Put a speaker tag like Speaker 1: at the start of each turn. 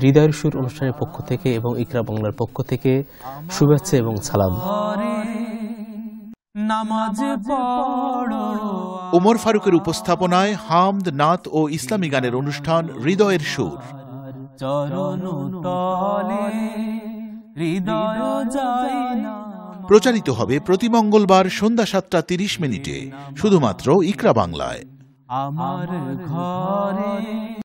Speaker 1: হৃদয়ের সুর অনুষ্ঠানের পক্ষ থেকে এবং ইকরা বাংলার পক্ষ থেকে শুভেচ্ছা এবং সালাম
Speaker 2: ওমর ফারুকের উপস্থাপনায় হামদ নাথ ও ইসলামী গানের অনুষ্ঠান হৃদয়ের সুর প্রচারিত হবে প্রতি মঙ্গলবার সন্ধ্যা সাতটা তিরিশ মিনিটে শুধুমাত্র ইকরা বাংলায়
Speaker 3: আমার ঘরে